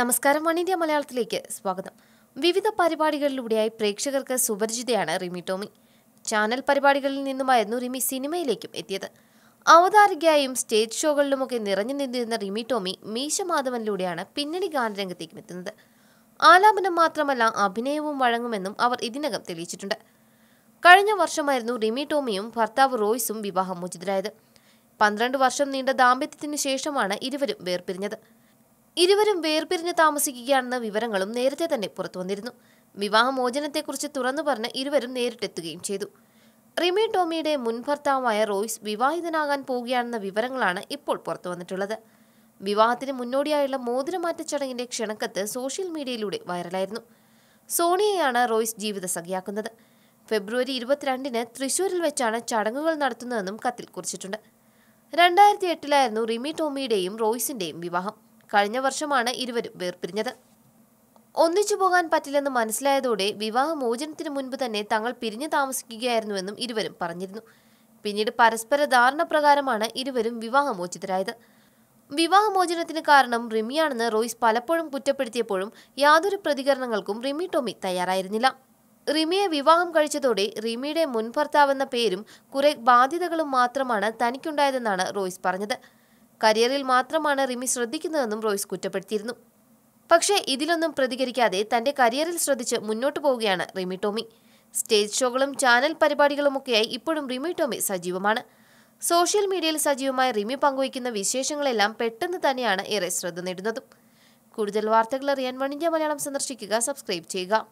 നമസ്കാരം one India മലയാളത്തിലേക്ക് സ്വാഗതം വിവിധ പരിപാടികളിലൂടെയായി പ്രേക്ഷകർക്ക് സുപരിചിതയാണ് റിമി ടോമി ചാനൽ പരിപാടികളിൽ നിന്നുമായിരുന്നു റിമി സിനിമയിലേക്കും എത്തിയത് അവതാരികയായും സ്റ്റേജ് ഷോകളിലുമൊക്കെ നിറഞ്ഞു നിന്നിരുന്ന റിമി ടോമി മീശ മാധവനിലൂടെയാണ് പിന്നണി ഗാനരംഗത്തേക്കും എത്തുന്നത് ആലാപനം മാത്രമല്ല അഭിനയവും വഴങ്ങുമെന്നും അവർ ഇതിനകം തെളിയിച്ചിട്ടുണ്ട് കഴിഞ്ഞ വർഷമായിരുന്നു റിമി ടോമിയും ഭർത്താവ് റോയ്സും മോചിതരായത് പന്ത്രണ്ട് വർഷം നീണ്ട ദാമ്പത്യത്തിനു ശേഷമാണ് ഇരുവരും വേർപിരിഞ്ഞത് ഇരുവരും വേർപിരിഞ്ഞ് താമസിക്കുകയാണെന്ന വിവരങ്ങളും നേരത്തെ തന്നെ പുറത്തുവന്നിരുന്നു വിവാഹമോചനത്തെക്കുറിച്ച് തുറന്നു പറഞ്ഞ് ഇരുവരും നേരിട്ടെത്തുകയും ചെയ്തു റിമി ടോമിയുടെ മുൻ ഭർത്താവായ റോയ്സ് വിവാഹിതനാകാൻ പോവുകയാണെന്ന വിവരങ്ങളാണ് ഇപ്പോൾ പുറത്തു വന്നിട്ടുള്ളത് വിവാഹത്തിന് മുന്നോടിയായുള്ള മോതിരമാറ്റ ചടങ്ങിന്റെ ക്ഷണക്കത്ത് സോഷ്യൽ മീഡിയയിലൂടെ വൈറലായിരുന്നു സോണിയയാണ് റോയ്സ് ജീവിത സഖിയാക്കുന്നത് ഫെബ്രുവരി ഇരുപത്തിരണ്ടിന് തൃശൂരിൽ വെച്ചാണ് ചടങ്ങുകൾ നടത്തുന്നതെന്നും കത്തിൽ കുറിച്ചിട്ടുണ്ട് രണ്ടായിരത്തി എട്ടിലായിരുന്നു റിമി ടോമിയുടെയും റോയ്സിന്റെയും വിവാഹം കഴിഞ്ഞ വർഷമാണ് ഇരുവരും വേർപിരിഞ്ഞത് ഒന്നിച്ചു പോകാൻ പറ്റില്ലെന്ന് മനസ്സിലായതോടെ മോചനത്തിന് മുൻപ് തന്നെ തങ്ങൾ പിരിഞ്ഞു താമസിക്കുകയായിരുന്നുവെന്നും ഇരുവരും പറഞ്ഞിരുന്നു പിന്നീട് പരസ്പര ധാരണ പ്രകാരമാണ് ഇരുവരും വിവാഹമോചിതരായത് വിവാഹമോചനത്തിന് കാരണം റിമിയാണെന്ന് റോയ്സ് പലപ്പോഴും കുറ്റപ്പെടുത്തിയപ്പോഴും യാതൊരു പ്രതികരണങ്ങൾക്കും റിമി ടോമി തയ്യാറായിരുന്നില്ല റിമിയെ വിവാഹം കഴിച്ചതോടെ റിമിയുടെ മുൻഭർത്താവെന്ന പേരും കുറെ ബാധ്യതകളും മാത്രമാണ് തനിക്കുണ്ടായതെന്നാണ് റോയ്സ് പറഞ്ഞത് കരിയറിൽ മാത്രമാണ് റിമി ശ്രദ്ധിക്കുന്നതെന്നും റോയ്സ് കുറ്റപ്പെടുത്തിയിരുന്നു പക്ഷേ ഇതിലൊന്നും പ്രതികരിക്കാതെ തന്റെ കരിയറിൽ ശ്രദ്ധിച്ച് മുന്നോട്ടു പോവുകയാണ് റിമി ടോമി സ്റ്റേജ് ഷോകളും ചാനൽ പരിപാടികളുമൊക്കെയായി ഇപ്പോഴും റിമി ടോമി സജീവമാണ് സോഷ്യൽ മീഡിയയിൽ സജീവമായ റിമി പങ്കുവയ്ക്കുന്ന വിശേഷങ്ങളെല്ലാം പെട്ടെന്ന് തന്നെയാണ് ഏറെ ശ്രദ്ധ നേടുന്നതും കൂടുതൽ വാർത്തകൾ അറിയാൻ വണിജ്യ മലയാളം സന്ദർശിക്കുക സബ്സ്ക്രൈബ് ചെയ്യുക